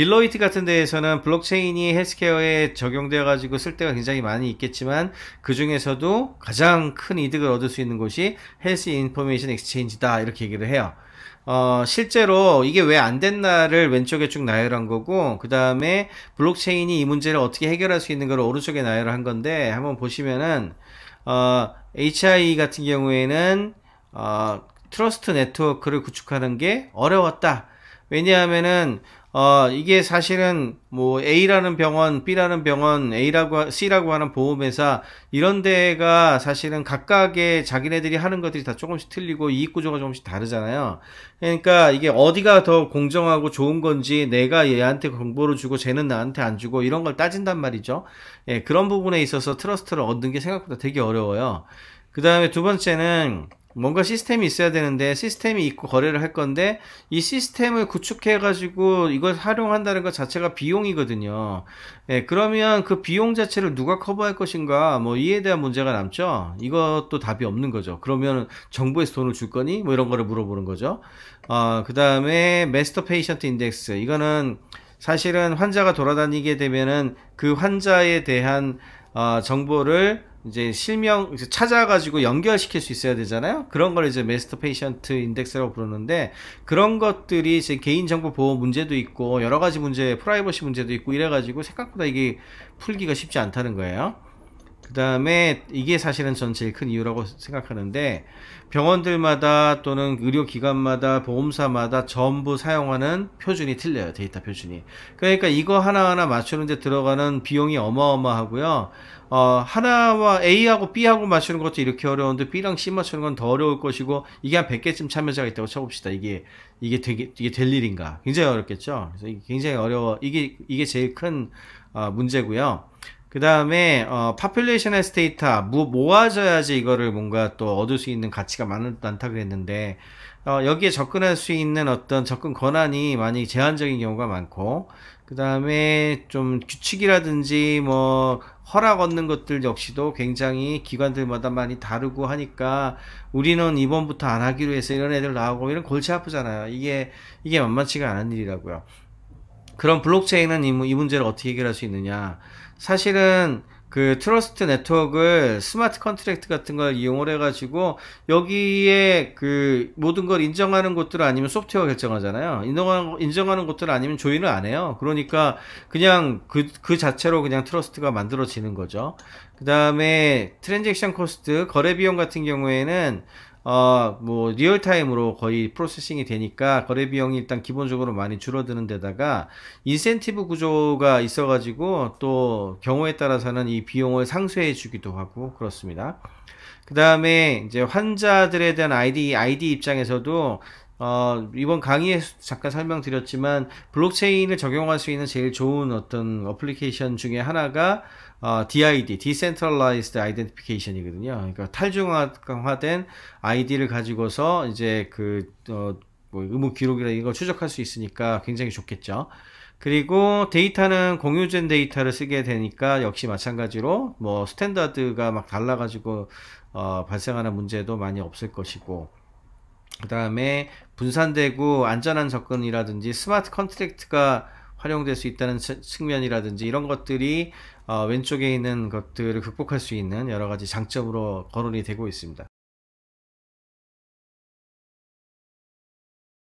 딜로이트 같은 데에서는 블록체인이 헬스케어에 적용되어 가지고 쓸 때가 굉장히 많이 있겠지만 그 중에서도 가장 큰 이득을 얻을 수 있는 곳이 헬스 인포메이션 엑스체인지다 이렇게 얘기를 해요. 어, 실제로 이게 왜 안 됐나를 왼쪽에 쭉 나열한 거고, 그 다음에 블록체인이 이 문제를 어떻게 해결할 수 있는 걸 오른쪽에 나열한 건데, 한번 보시면은, 어, HI e 같은 경우에는, 어, 트러스트 네트워크를 구축하는 게 어려웠다. 왜냐하면은, 어, 이게 사실은 뭐 A라는 병원, B라는 병원, A라고 C라고 하는 보험회사 이런 데가 사실은 각각의 자기네들이 하는 것들이 다 조금씩 틀리고 이익 구조가 조금씩 다르잖아요. 그러니까 이게 어디가 더 공정하고 좋은 건지 내가 얘한테 정보를 주고 쟤는 나한테 안 주고 이런 걸 따진단 말이죠. 예, 그런 부분에 있어서 트러스트를 얻는 게 생각보다 되게 어려워요. 그 다음에 두 번째는 뭔가 시스템이 있어야 되는데 시스템이 있고 거래를 할 건데 이 시스템을 구축해 가지고 이걸 활용한다는 것 자체가 비용이거든요 예, 그러면 그 비용 자체를 누가 커버할 것인가 뭐 이에 대한 문제가 남죠 이것도 답이 없는 거죠 그러면 정부에서 돈을 줄 거니 뭐 이런 거를 물어보는 거죠 어, 그 다음에 메스터 페이션트 인덱스 이거는 사실은 환자가 돌아다니게 되면은 그 환자에 대한 어, 정보를 이제 실명 이제 찾아가지고 연결시킬 수 있어야 되잖아요. 그런 걸 이제 메스터 페이션트 인덱스라고 부르는데 그런 것들이 이제 개인정보 보호 문제도 있고 여러 가지 문제, 프라이버시 문제도 있고 이래가지고 생각보다 이게 풀기가 쉽지 않다는 거예요. 그 다음에 이게 사실은 전 제일 큰 이유라고 생각하는데 병원들마다 또는 의료기관마다 보험사마다 전부 사용하는 표준이 틀려요 데이터 표준이 그러니까 이거 하나하나 맞추는데 들어가는 비용이 어마어마하고요 어, 하나와 A하고 B하고 맞추는 것도 이렇게 어려운데 B랑 C 맞추는 건 더 어려울 것이고 이게 한 100개쯤 참여자가 있다고 쳐봅시다 이게 이게 되게 이게 될 일인가 굉장히 어렵겠죠 그래서 굉장히 어려워 이게 이게 제일 큰 어, 문제고요 그 다음에 어, 파퓰레이션 에스 데이터 모아져야지 이거를 뭔가 또 얻을 수 있는 가치가 많다 그랬는데 어, 여기에 접근할 수 있는 어떤 접근 권한이 많이 제한적인 경우가 많고 그 다음에 좀 규칙이라든지 뭐 허락 얻는 것들 역시도 굉장히 기관들마다 많이 다르고 하니까 우리는 이번부터 안 하기로 해서 이런 애들 나오고 이런 골치 아프잖아요. 이게 이게 만만치가 않은 일이라고요. 그럼 블록체인은 이, 이 문제를 어떻게 해결할 수 있느냐. 사실은 그 트러스트 네트워크를 스마트 컨트랙트 같은 걸 이용을 해가지고 여기에 그 모든 걸 인정하는 곳들 아니면 소프트웨어 결정하잖아요. 인정하는, 인정하는 곳들 아니면 조인을 안 해요. 그러니까 그냥 그, 그 자체로 그냥 트러스트가 만들어지는 거죠. 그 다음에 트랜잭션 코스트, 거래 비용 같은 경우에는 어, 뭐 리얼타임으로 거의 프로세싱이 되니까 거래 비용이 일단 기본적으로 많이 줄어드는 데다가 인센티브 구조가 있어 가지고 또 경우에 따라서는 이 비용을 상쇄해 주기도 하고 그렇습니다. 그 다음에 이제 환자들에 대한 아이디, 아이디 입장에서도 어, 이번 강의에서 잠깐 설명드렸지만 블록체인을 적용할 수 있는 제일 좋은 어떤 어플리케이션 중에 하나가 어, DID, Decentralized Identification이거든요. 그러니까 탈중화된 아이디를 가지고서 이제 그 어, 뭐 의무 기록이나 이걸 추적할 수 있으니까 굉장히 좋겠죠. 그리고 데이터는 공유된 데이터를 쓰게 되니까 역시 마찬가지로 뭐 스탠다드가 막 달라가지고 어, 발생하는 문제도 많이 없을 것이고 그 다음에 분산되고 안전한 접근이라든지 스마트 컨트랙트가 활용될 수 있다는 측면이라든지 이런 것들이 어, 왼쪽에 있는 것들을 극복할 수 있는 여러 가지 장점으로 거론이 되고 있습니다.